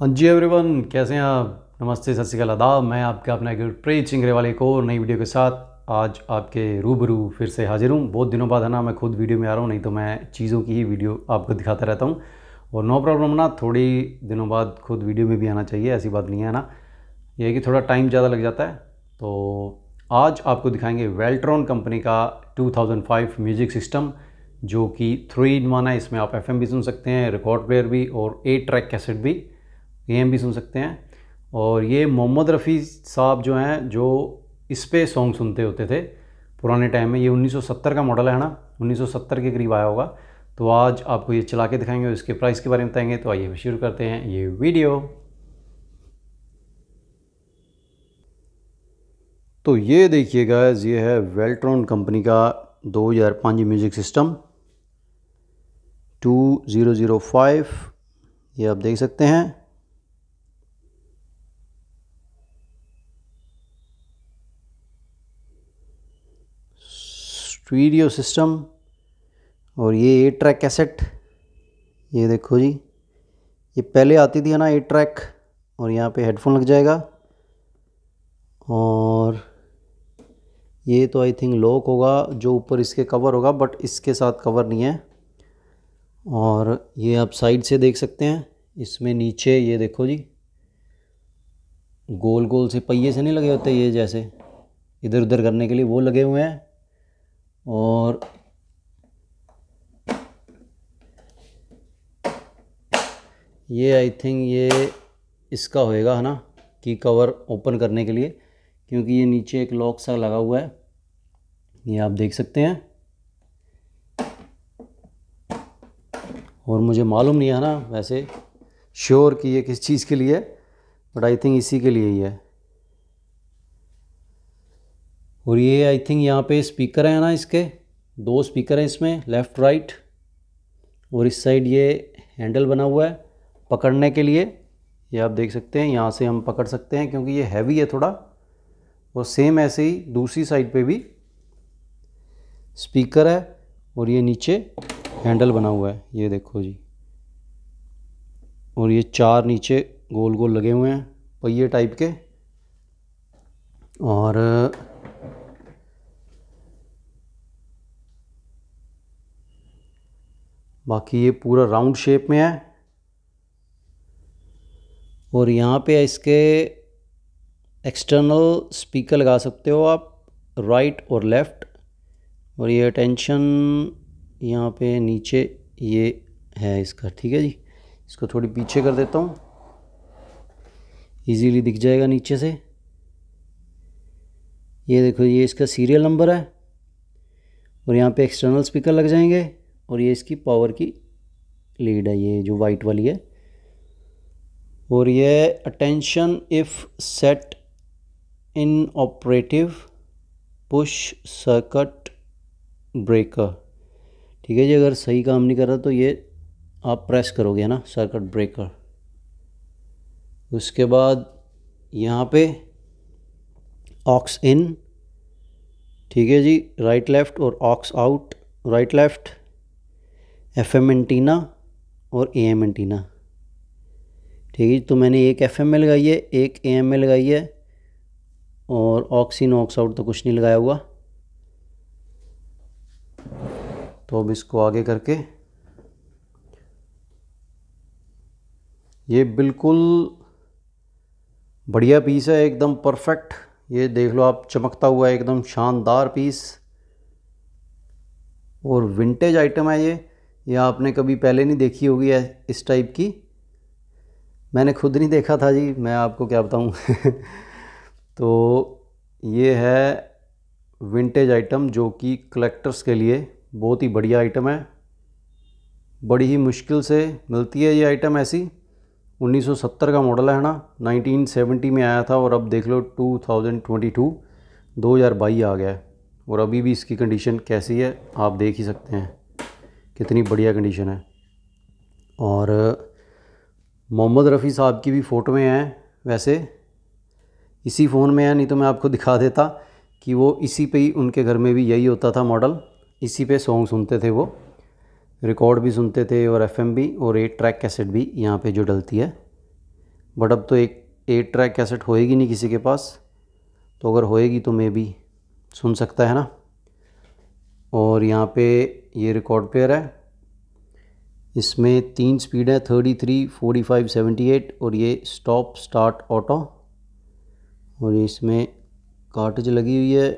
हाँ जी एवरीवन कैसे हैं आप नमस्ते सत श्रीकाल अदाब मैं आपके अपना गुरप्रीत सिंह वाले को नई वीडियो के साथ आज आपके रूबरू फिर से हाजिर हूँ बहुत दिनों बाद है ना मैं खुद वीडियो में आ रहा हूँ नहीं तो मैं चीज़ों की ही वीडियो आपको दिखाता रहता हूँ और नो प्रॉब्लम ना थोड़ी दिनों बाद खुद वीडियो में भी आना चाहिए ऐसी बात नहीं है ना यह कि थोड़ा टाइम ज़्यादा लग जाता है तो आज आपको दिखाएंगे वेल्ट्रॉन कंपनी का 2005 म्यूजिक सिस्टम जो कि थ्री इन वन है इसमें आप एफ भी सुन सकते हैं रिकॉर्ड प्लेयर भी और एट ट्रैक कैसेट भी ए एम भी सुन सकते हैं और ये मोहम्मद रफ़ी साहब जो हैं जो इस पर सॉन्ग सुनते होते थे पुराने टाइम में ये 1970 का मॉडल है ना 1970 के करीब आया होगा तो आज आपको ये चला के दिखाएंगे और इसके प्राइस के बारे में बताएंगे तो आइए शुरू करते हैं ये वीडियो तो ये देखिए ये है वेल्ट्रॉन कंपनी का 2005 म्यूज़िक सिस्टम 2005 ये आप देख सकते हैं स्टूडियो सिस्टम और ये एट ट्रैक कैसेट ये देखो जी ये पहले आती थी ना एट ट्रैक और यहाँ पे हेडफोन लग जाएगा और ये तो आई थिंक लॉक होगा जो ऊपर इसके कवर होगा बट इसके साथ कवर नहीं है और ये आप साइड से देख सकते हैं इसमें नीचे ये देखो जी गोल गोल से पहिए से नहीं लगे होते ये जैसे इधर उधर करने के लिए वो लगे हुए हैं और ये आई थिंक ये इसका होएगा है ना की कवर ओपन करने के लिए क्योंकि ये नीचे एक लॉक सा लगा हुआ है ये आप देख सकते हैं और मुझे मालूम नहीं है ना वैसे श्योर कि ये किस चीज़ के लिए बट आई थिंक इसी के लिए ही है और ये आई थिंक यहाँ पे स्पीकर है ना इसके दो स्पीकर हैं इसमें लेफ़्ट राइट और इस साइड ये हैंडल बना हुआ है पकड़ने के लिए ये आप देख सकते हैं यहाँ से हम पकड़ सकते हैं क्योंकि ये हैवी है थोड़ा और सेम ऐसे ही दूसरी साइड पे भी स्पीकर है और ये नीचे हैंडल बना हुआ है ये देखो जी और ये चार नीचे गोल गोल लगे हुए हैं पहिए टाइप के और बाकी ये पूरा राउंड शेप में है और यहाँ पे इसके एक्सटर्नल स्पीकर लगा सकते हो आप राइट और लेफ़्ट और ये अटेंशन यहाँ पे नीचे ये है इसका ठीक है जी इसको थोड़ी पीछे कर देता हूँ इजीली दिख जाएगा नीचे से ये देखो ये इसका सीरियल नंबर है और यहाँ पे एक्सटर्नल स्पीकर लग जाएंगे और ये इसकी पावर की लीड है ये जो वाइट वाली है और ये attention if set in operative push circuit breaker ठीक है जी अगर सही काम नहीं कर रहा तो ये आप प्रेस करोगे ना सर्कट ब्रेकर उसके बाद यहाँ पे ऑक्स इन ठीक है जी राइट लेफ़्ट और aux out right left F M antenna और ए एम एंटीना ठीक है तो मैंने एक एफ एम में लगाई है एक ए एम में लगाई है और ऑक्सीन ऑक्स आउट तो कुछ नहीं लगाया हुआ तो अब इसको आगे करके ये बिल्कुल बढ़िया पीस है एकदम परफेक्ट ये देख लो आप चमकता हुआ एकदम शानदार पीस और विंटेज आइटम है ये या आपने कभी पहले नहीं देखी होगी इस टाइप की मैंने खुद नहीं देखा था जी मैं आपको क्या बताऊँ तो ये है विंटेज आइटम जो कि कलेक्टर्स के लिए बहुत ही बढ़िया आइटम है बड़ी ही मुश्किल से मिलती है ये आइटम ऐसी 1970 का मॉडल है ना 1970 में आया था और अब देख लो 2022 2022 आ गया है और अभी भी इसकी कंडीशन कैसी है आप देख ही सकते हैं कितनी बढ़िया कंडीशन है और मोहम्मद रफ़ी साहब की भी फ़ोटो में हैं वैसे इसी फ़ोन में है नहीं तो मैं आपको दिखा देता कि वो इसी पे ही उनके घर में भी यही होता था मॉडल इसी पे सॉन्ग सुनते थे वो रिकॉर्ड भी सुनते थे और एफएम भी और एट ट्रैक कैसेट भी यहाँ पे जो डलती है बट अब तो एक एट ट्रैक कैसेट होएगी नहीं किसी के पास तो अगर होएगी तो मे भी सुन सकता है ना और यहाँ पे ये रिकॉर्ड पेयर है इसमें तीन स्पीड है thirty three forty five seventy eight और ये स्टॉप स्टार्ट ऑटो और इसमें कार्टेज लगी हुई है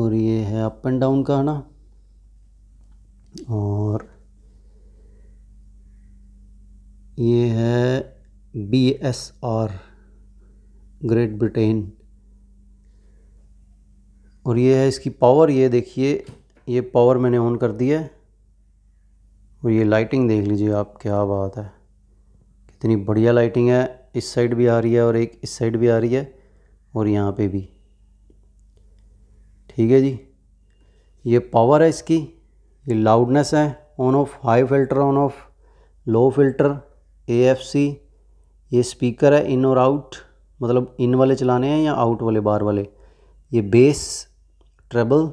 और ये है अप एंड डाउन का है ना और ये है B S R Great Britain और ये है इसकी पावर ये देखिए ये पावर मैंने ऑन कर दी है और ये लाइटिंग देख लीजिए आप क्या बात है कितनी बढ़िया लाइटिंग है इस साइड भी आ रही है और एक इस साइड भी आ रही है और यहाँ पे भी ठीक है जी ये पावर है इसकी ये लाउडनेस है on off high filter on off low filter A F C ये स्पीकर है इन और आउट मतलब इन वाले चलाने हैं या आउट वाले बार वाले ये बेस ट्रेबल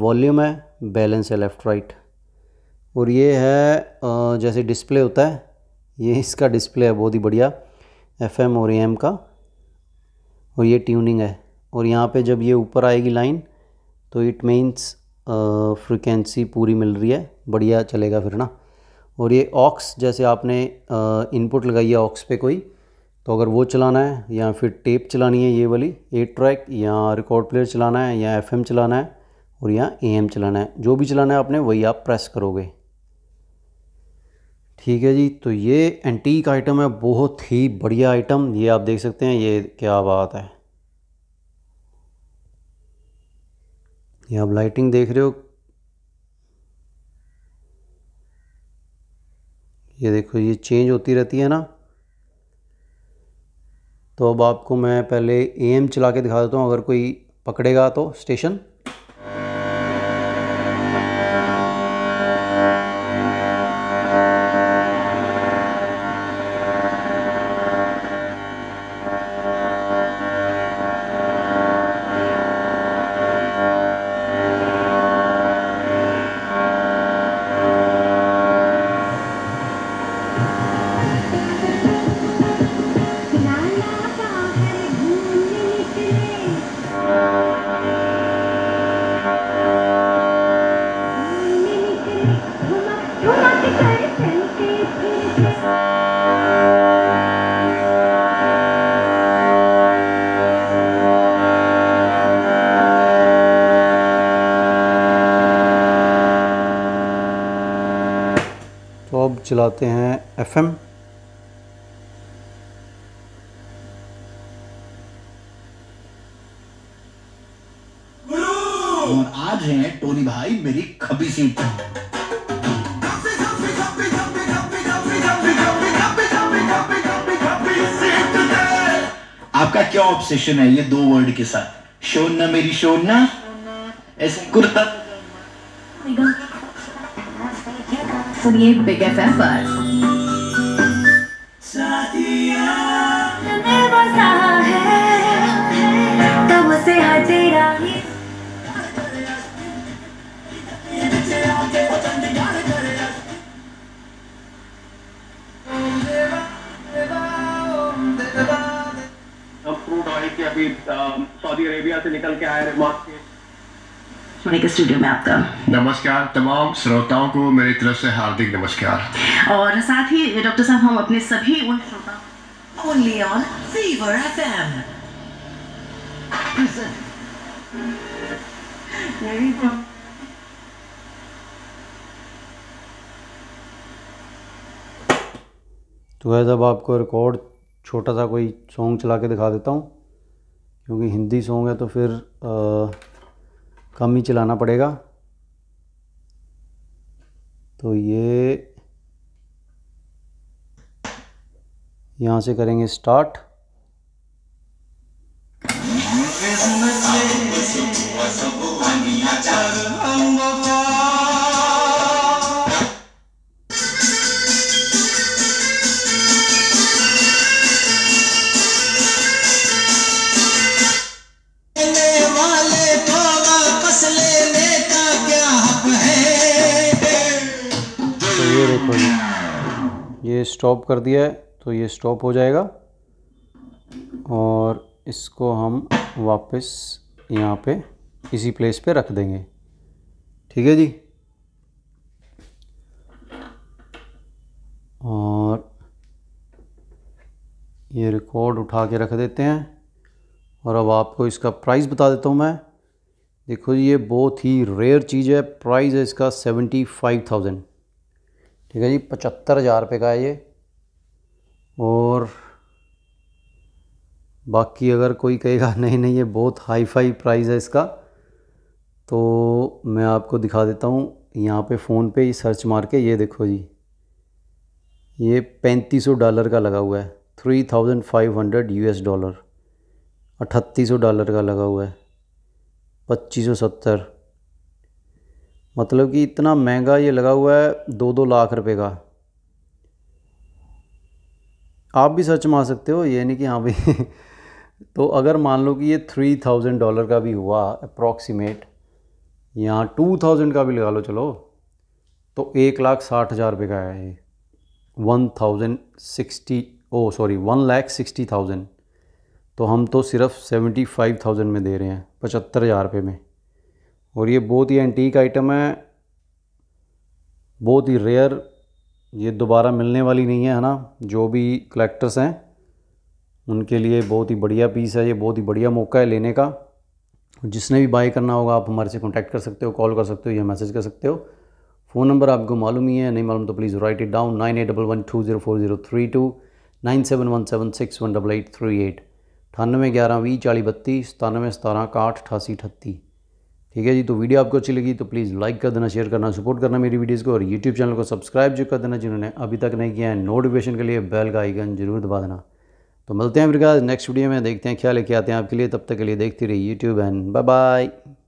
वॉल्यूम है बैलेंस है लेफ़्ट राइट और ये है जैसे डिस्प्ले होता है ये इसका डिस्प्ले है बहुत ही बढ़िया एफ एम और एम का और ये ट्यूनिंग है और यहाँ पे जब ये ऊपर आएगी लाइन तो इट मीन्स फ्रिक्वेंसी पूरी मिल रही है बढ़िया चलेगा फिर ना और ये ऑक्स जैसे आपने इनपुट लगाई है ऑक्स पे कोई तो अगर वो चलाना है या फिर टेप चलानी है ये वाली एट ट्रैक या रिकॉर्ड प्लेयर चलाना है या एफ चलाना है और या ए चलाना है जो भी चलाना है आपने वही आप प्रेस करोगे ठीक है जी तो ये एंटीक आइटम है बहुत ही बढ़िया आइटम ये आप देख सकते हैं ये क्या बात है ये आप लाइटिंग देख रहे हो ये देखो ये चेंज होती रहती है ना तो अब आपको मैं पहले ए एम चला के दिखा देता हूँ अगर कोई पकड़ेगा तो स्टेशन अब चलाते हैं एफएम आज हैं टोनी भाई मेरी खबी सीट आपका क्या ऑब्सेशन है ये दो वर्ड के साथ शोना मेरी शोना ऐसे कुर्ता सुनिए बिग एफ एम पर अभी सऊदी अरेबिया से निकल के आए रिमार्क के सोने के स्टूडियो में आपका नमस्कार तमाम श्रोताओं को मेरी तरफ से हार्दिक नमस्कार और साथ ही डॉक्टर साहब हम अपने सभी उन श्रोताओं ओनली ऑन फीवर एफएम तो है जब आपको रिकॉर्ड छोटा सा कोई सॉन्ग चला के दिखा देता हूँ क्योंकि हिंदी सॉन्ग है तो फिर आ, कम ही चलाना पड़ेगा तो ये यहाँ से करेंगे स्टार्ट देखो ये ये स्टॉप कर दिया है तो ये स्टॉप हो जाएगा और इसको हम वापस यहाँ पे इसी प्लेस पे रख देंगे ठीक है जी और ये रिकॉर्ड उठा के रख देते हैं और अब आपको इसका प्राइस बता देता हूँ मैं देखो जी ये बहुत ही रेयर चीज़ है प्राइस है इसका सेवेंटी फाइव थाउजेंड ठीक है जी पचहत्तर हज़ार रुपये का है ये और बाकी अगर कोई कहेगा नहीं नहीं ये बहुत हाई फाई प्राइस है इसका तो मैं आपको दिखा देता हूँ यहाँ पे फ़ोन पे ही सर्च मार के ये देखो जी ये पैंतीस सौ डॉलर का लगा हुआ है three thousand five hundred U S dollar अठत्तीस सौ डॉलर का लगा हुआ है पच्चीस सौ सत्तर मतलब कि इतना महंगा ये लगा हुआ है दो दो लाख रुपए का आप भी सच मान सकते हो ये नहीं कि हाँ भाई तो अगर मान लो कि ये थ्री थाउजेंड डॉलर का भी हुआ अप्रॉक्सीमेट यहाँ टू थाउजेंड का भी लगा लो चलो तो एक लाख साठ हज़ार रुपये का है ये one thousand sixty oh sorry one lakh sixty thousand तो हम तो सिर्फ सेवेंटी फाइव थाउजेंड में दे रहे हैं पचहत्तर हज़ार रुपये में और ये बहुत ही एंटीक आइटम है बहुत ही रेयर ये दोबारा मिलने वाली नहीं है है ना जो भी कलेक्टर्स हैं उनके लिए बहुत ही बढ़िया पीस है ये बहुत ही बढ़िया मौका है लेने का जिसने भी बाय करना होगा आप हमारे से कॉन्टैक्ट कर सकते हो कॉल कर सकते हो या मैसेज कर सकते हो फ़ोन नंबर आपको मालूम ही है नहीं मालूम तो please write it down nine eight double one two zero four zero three two nine seven one seven six one double eight three eight अठानवे ग्यारह वी चाली बत्ती सतानवे सतारह आठ अठासी अठत्ती ठीक है जी तो वीडियो आपको अच्छी लगी तो प्लीज़ लाइक कर देना शेयर करना सपोर्ट करना मेरी वीडियोज़ को और यूट्यूब चैनल को सब्सक्राइब जो कर देना जिन्होंने अभी तक नहीं किया है नोटिफिकेशन के लिए बेल का आइकन जरूर दबा देना तो मिलते हैं फिर नेक्स्ट वीडियो में देखते हैं क्या लेके आते हैं आपके लिए तब तक के लिए देखते रहिए यूट्यूब एंड बाय बाय